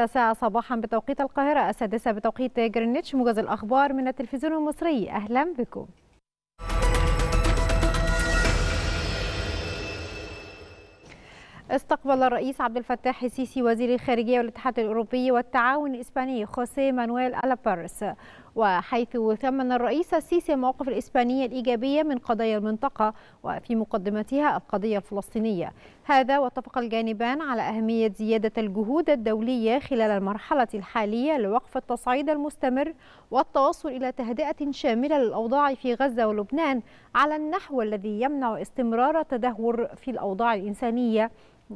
التاسعة صباحا بتوقيت القاهرة السادسة بتوقيت جرينتش موجز الأخبار من التلفزيون المصري أهلا بكم استقبل الرئيس عبد الفتاح السيسي وزير الخارجية والاتحاد الأوروبي والتعاون الإسباني خوسيه مانويل ألابارس وحيث ثمن الرئيس السيسي المواقف الإسبانية الإيجابية من قضايا المنطقة وفي مقدمتها القضية الفلسطينية هذا واتفق الجانبان على أهمية زيادة الجهود الدولية خلال المرحلة الحالية لوقف التصعيد المستمر والتوصل إلى تهدئة شاملة للأوضاع في غزة ولبنان على النحو الذي يمنع استمرار تدهور في الأوضاع الإنسانية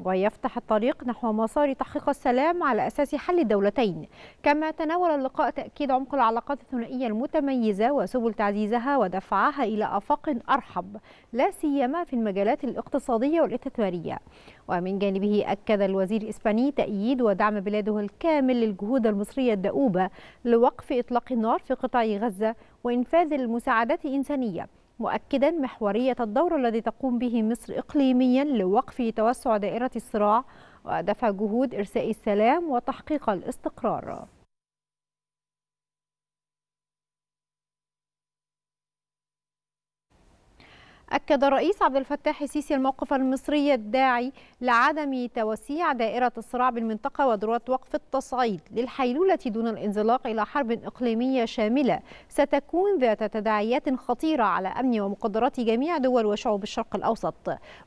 ويفتح الطريق نحو مسار تحقيق السلام على أساس حل الدولتين كما تناول اللقاء تأكيد عمق العلاقات الثنائية المتميزة وسبل تعزيزها ودفعها إلى آفاق أرحب لا سيما في المجالات الاقتصادية والاستثمارية ومن جانبه أكد الوزير الإسباني تأييد ودعم بلاده الكامل للجهود المصرية الدؤوبة لوقف إطلاق النار في قطاع غزة وإنفاذ المساعدات الإنسانية مؤكدا محورية الدور الذي تقوم به مصر إقليميا لوقف توسع دائرة الصراع ودفع جهود إرساء السلام وتحقيق الاستقرار أكد الرئيس عبد الفتاح السيسي الموقف المصري الداعي لعدم توسيع دائرة الصراع بالمنطقة وضرورة وقف التصعيد للحيلولة دون الانزلاق إلى حرب إقليمية شاملة ستكون ذات تداعيات خطيرة على أمن ومقدرات جميع دول وشعوب الشرق الأوسط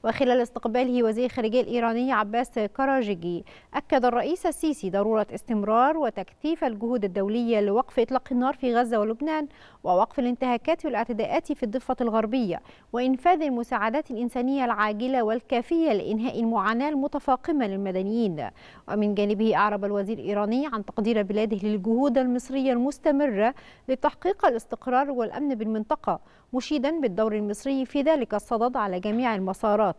وخلال استقباله وزير الخارجية الإيراني عباس كراجيجي أكد الرئيس السيسي ضرورة استمرار وتكثيف الجهود الدولية لوقف إطلاق النار في غزة ولبنان ووقف الانتهاكات والاعتداءات في الضفة الغربية وإن لإنفاذ المساعدات الإنسانية العاجلة والكافية لإنهاء المعاناة المتفاقمة للمدنيين ومن جانبه أعرب الوزير الإيراني عن تقدير بلاده للجهود المصرية المستمرة لتحقيق الاستقرار والأمن بالمنطقة مشيدا بالدور المصري في ذلك الصدد على جميع المسارات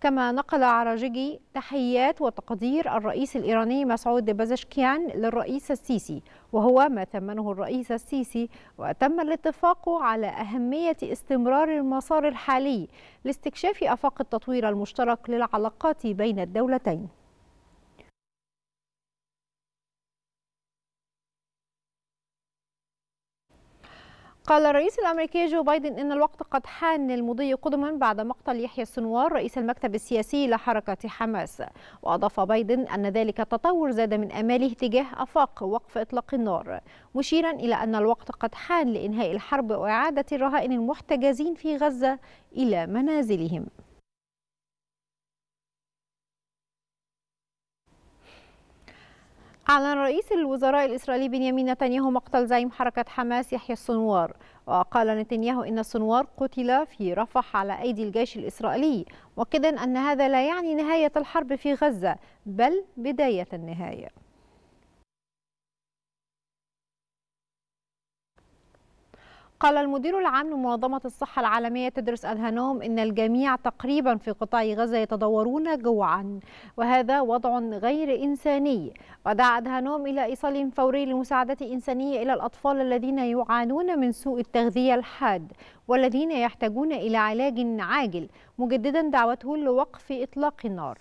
كما نقل عراجيجي تحيات وتقدير الرئيس الإيراني مسعود بازشكيان للرئيس السيسي وهو ما ثمنه الرئيس السيسي وتم الاتفاق على أهمية استمرار المسار الحالي الحالي لاستكشاف آفاق التطوير المشترك للعلاقات بين الدولتين قال الرئيس الامريكي جو بايدن ان الوقت قد حان للمضي قدما بعد مقتل يحيى السنوار رئيس المكتب السياسي لحركه حماس واضاف بايدن ان ذلك التطور زاد من اماله تجاه افاق وقف اطلاق النار مشيرا الى ان الوقت قد حان لانهاء الحرب واعاده الرهائن المحتجزين في غزه الى منازلهم أعلن رئيس الوزراء الإسرائيلي بنيامين نتنياهو مقتل زعيم حركة حماس يحيى السنوار وقال نتنياهو إن السنوار قتل في رفح على أيدي الجيش الإسرائيلي مؤكدا أن هذا لا يعني نهاية الحرب في غزة بل بداية النهاية قال المدير العام لمنظمة الصحة العالمية تدرس أدهانوم إن الجميع تقريبا في قطاع غزة يتضورون جوعا وهذا وضع غير إنساني ودعا أدهانوم إلى إيصال فوري لمساعدة إنسانية إلى الأطفال الذين يعانون من سوء التغذية الحاد والذين يحتاجون إلى علاج عاجل مجددا دعوته لوقف إطلاق النار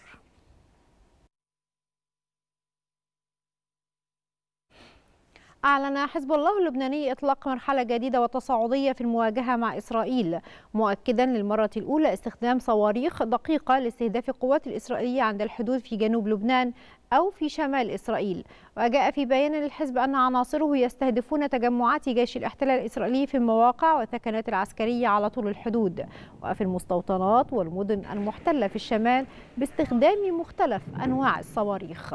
أعلن حزب الله اللبناني إطلاق مرحلة جديدة وتصاعدية في المواجهة مع إسرائيل مؤكدا للمرة الأولى استخدام صواريخ دقيقة لاستهداف القوات الإسرائيلية عند الحدود في جنوب لبنان أو في شمال إسرائيل وجاء في بيان للحزب أن عناصره يستهدفون تجمعات جيش الاحتلال الإسرائيلي في المواقع والثكنات العسكرية على طول الحدود وفي المستوطنات والمدن المحتلة في الشمال باستخدام مختلف أنواع الصواريخ